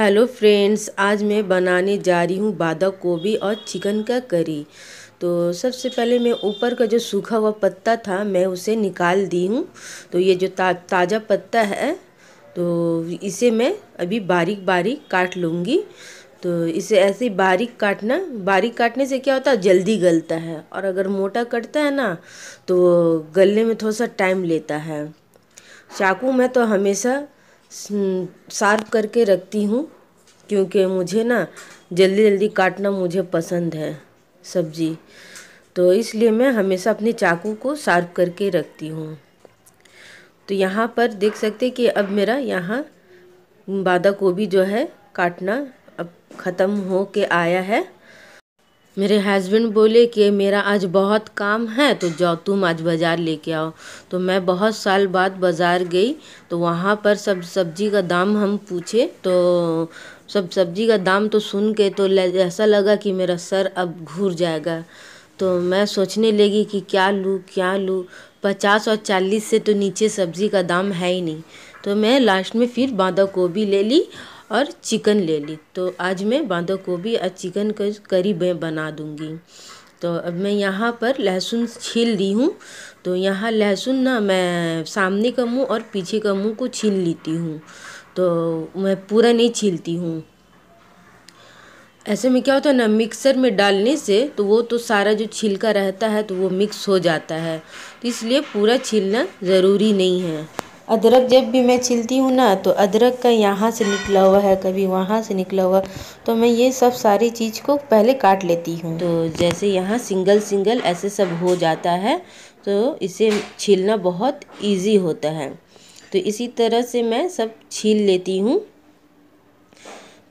hello friends आज मैं बनाने जा रही हूँ बादा गोभी और चिकन का करी तो सबसे पहले मैं ऊपर का जो सूखा हुआ पत्ता था मैं उसे निकाल दी हूँ तो ये जो ता, ताज़ा पत्ता है तो इसे मैं अभी बारीक बारीक काट लूँगी तो इसे ऐसे ही बारीक काटना बारीक काटने से क्या होता है जल्दी गलता है और अगर मोटा कटता है ना तो गलने में थोड़ा सा टाइम लेता है चाकू में तो हमेशा शार्प करके रखती हूँ क्योंकि मुझे ना जल्दी जल्दी काटना मुझे पसंद है सब्ज़ी तो इसलिए मैं हमेशा अपने चाकू को शार्प करके रखती हूँ तो यहाँ पर देख सकते कि अब मेरा यहाँ बाधा गोभी जो है काटना अब ख़त्म हो के आया है मेरे हस्बैंड बोले कि मेरा आज बहुत काम है तो जाओ तुम आज बाज़ार लेके आओ तो मैं बहुत साल बाद बाज़ार गई तो वहाँ पर सब सब्ज़ी का दाम हम पूछे तो सब सब्ज़ी का दाम तो सुन के तो ऐसा लगा कि मेरा सर अब घूर जाएगा तो मैं सोचने लगी कि क्या लूँ क्या लूँ पचास और चालीस से तो नीचे सब्ज़ी का दाम है ही नहीं तो मैं लास्ट में फिर बांधा गोभी ले ली और चिकन ले ली तो आज मैं बांदा गोभी और चिकन का करी मैं बना दूँगी तो अब मैं यहाँ पर लहसुन छील ली हूँ तो यहाँ लहसुन ना मैं सामने का मुँह और पीछे का मुँह को छील लेती हूँ तो मैं पूरा नहीं छीलती हूँ ऐसे में क्या होता है ना मिक्सर में डालने से तो वो तो सारा जो छिलका रहता है तो वो मिक्स हो जाता है तो इसलिए पूरा छीलना ज़रूरी नहीं है अदरक जब भी मैं छीलती हूँ ना तो अदरक का यहाँ से निकला हुआ है कभी वहाँ से निकला हुआ तो मैं ये सब सारी चीज़ को पहले काट लेती हूँ तो जैसे यहाँ सिंगल सिंगल ऐसे सब हो जाता है तो इसे छीलना बहुत ईजी होता है तो इसी तरह से मैं सब छील लेती हूँ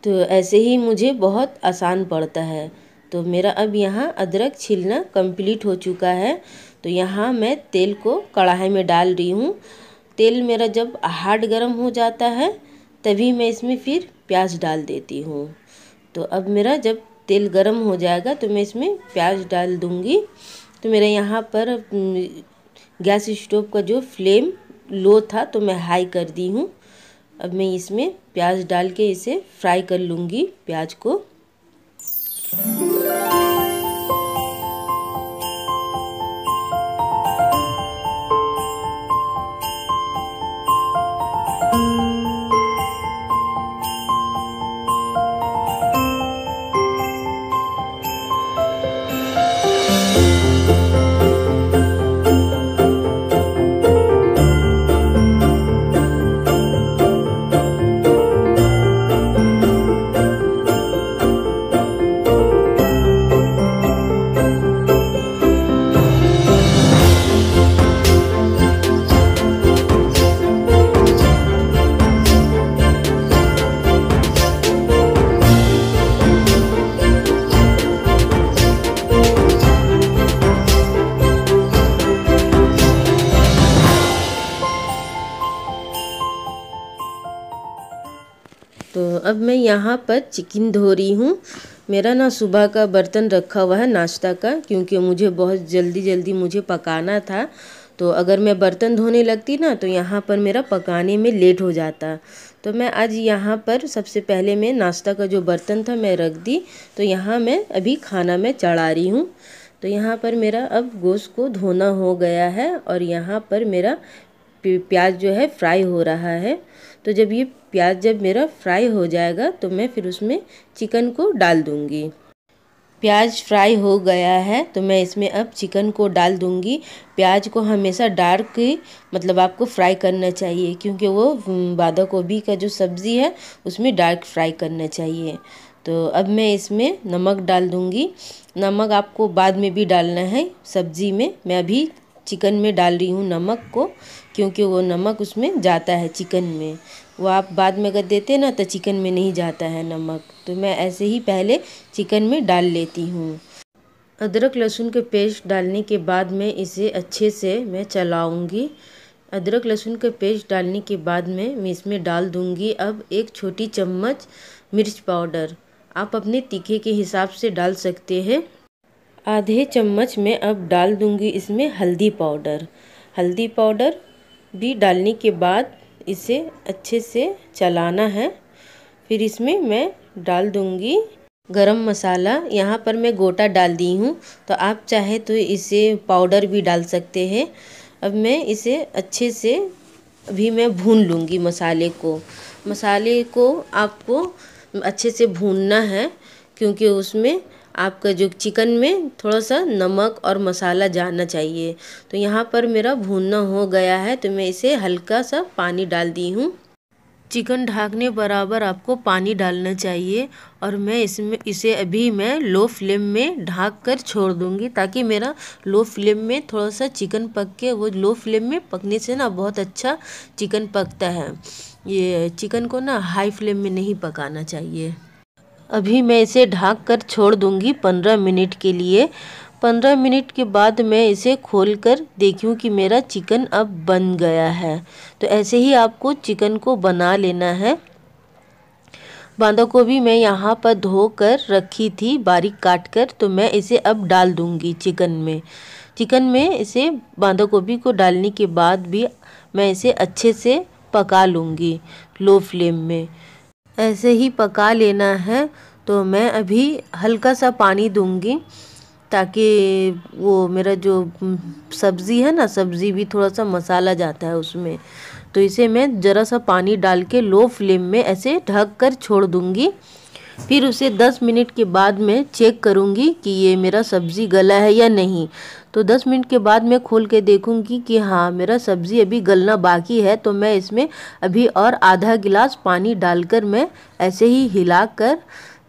तो ऐसे ही मुझे बहुत आसान पड़ता है तो मेरा अब यहाँ अदरक छीलना कम्प्लीट हो चुका है तो यहाँ मैं तेल को कढ़ाई में डाल रही हूँ तेल मेरा जब हार्ड गर्म हो जाता है तभी मैं इसमें फिर प्याज डाल देती हूँ तो अब मेरा जब तेल गर्म हो जाएगा तो मैं इसमें प्याज डाल दूँगी तो मेरे यहाँ पर हम्म, गैस स्टोव का जो फ्लेम लो था तो मैं हाई कर दी हूँ अब मैं इसमें प्याज डाल के इसे फ्राई कर लूँगी प्याज को तो अब मैं यहाँ पर चिकन धो रही हूँ मेरा ना सुबह का बर्तन रखा हुआ है नाश्ता का क्योंकि मुझे बहुत जल्दी जल्दी मुझे पकाना था तो अगर मैं बर्तन धोने लगती ना तो यहाँ पर मेरा पकाने में लेट हो जाता तो मैं आज यहाँ पर सबसे पहले मैं नाश्ता का जो बर्तन था मैं रख दी तो यहाँ मैं अभी खाना में चढ़ा रही हूँ तो यहाँ पर मेरा अब गोश्त को धोना हो गया है और यहाँ पर मेरा प्याज जो है फ्राई हो रहा है तो जब ये प्याज जब मेरा फ्राई हो जाएगा तो मैं फिर उसमें चिकन को डाल दूँगी प्याज फ्राई हो गया है तो मैं इसमें अब चिकन को डाल दूंगी प्याज को हमेशा डार्क मतलब आपको फ्राई करना चाहिए क्योंकि वो बाधा गोभी का जो सब्ज़ी है उसमें डार्क फ्राई करना चाहिए तो अब मैं इसमें नमक डाल दूंगी नमक आपको बाद में भी डालना है सब्ज़ी में मैं अभी चिकन में डाल रही हूँ नमक को क्योंकि वो नमक उसमें जाता है चिकन में वो आप बाद में अगर देते ना तो चिकन में नहीं जाता है नमक तो मैं ऐसे ही पहले चिकन में डाल लेती हूँ अदरक लहसुन के पेस्ट डालने के बाद मैं इसे अच्छे से मैं चलाऊँगी अदरक लहसुन का पेस्ट डालने के बाद में मैं इसमें डाल दूँगी अब एक छोटी चम्मच मिर्च पाउडर आप अपने तीखे के हिसाब से डाल सकते हैं आधे चम्मच मैं अब डाल दूँगी इसमें हल्दी पाउडर हल्दी पाउडर भी डालने के बाद इसे अच्छे से चलाना है फिर इसमें मैं डाल दूँगी गरम मसाला यहाँ पर मैं गोटा डाल दी हूँ तो आप चाहे तो इसे पाउडर भी डाल सकते हैं अब मैं इसे अच्छे से अभी मैं भून लूँगी मसाले को मसाले को आपको अच्छे से भूनना है क्योंकि उसमें आपका जो चिकन में थोड़ा सा नमक और मसाला जाना चाहिए तो यहाँ पर मेरा भूनना हो गया है तो मैं इसे हल्का सा पानी डाल दी हूँ चिकन ढाकने बराबर आपको पानी डालना चाहिए और मैं इसमें इसे अभी मैं लो फ्लेम में ढाक कर छोड़ दूंगी ताकि मेरा लो फ्लेम में थोड़ा सा चिकन पक के वो लो फ्लेम में पकने से ना बहुत अच्छा चिकन पकता है ये चिकन को ना हाई फ्लेम में नहीं पकाना चाहिए अभी मैं इसे ढाँक कर छोड़ दूँगी पंद्रह मिनट के लिए पंद्रह मिनट के बाद मैं इसे खोल कर देखूँ कि मेरा चिकन अब बन गया है तो ऐसे ही आपको चिकन को बना लेना है बांदा गोभी मैं यहाँ पर धो कर रखी थी बारीक काट कर तो मैं इसे अब डाल दूँगी चिकन में चिकन में इसे बांधा गोभी को डालने के बाद भी मैं इसे अच्छे से पका लूँगी लो फ्लेम में ऐसे ही पका लेना है तो मैं अभी हल्का सा पानी दूंगी ताकि वो मेरा जो सब्ज़ी है ना सब्ज़ी भी थोड़ा सा मसाला जाता है उसमें तो इसे मैं ज़रा सा पानी डाल के लो फ्लेम में ऐसे ढक कर छोड़ दूंगी फिर उसे 10 मिनट के बाद मैं चेक करूँगी कि ये मेरा सब्ज़ी गला है या नहीं तो 10 मिनट के बाद मैं खोल के देखूँगी कि हाँ मेरा सब्ज़ी अभी गलना बाकी है तो मैं इसमें अभी और आधा गिलास पानी डालकर मैं ऐसे ही हिला कर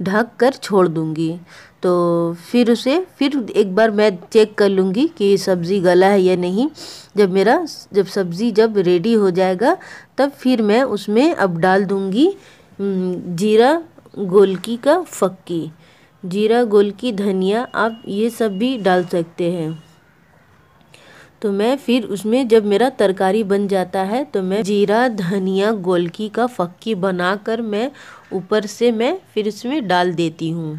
ढक कर छोड़ दूँगी तो फिर उसे फिर एक बार मैं चेक कर लूँगी कि सब्ज़ी गला है या नहीं जब मेरा जब सब्ज़ी जब रेडी हो जाएगा तब फिर मैं उसमें अब डाल दूँगी जीरा गोलकी का फक्की जीरा गोलकी धनिया आप ये सब भी डाल सकते हैं तो मैं फिर उसमें जब मेरा तरकारी बन जाता है तो मैं जीरा धनिया गोलकी का फक्की बनाकर मैं ऊपर से मैं फिर उसमें डाल देती हूँ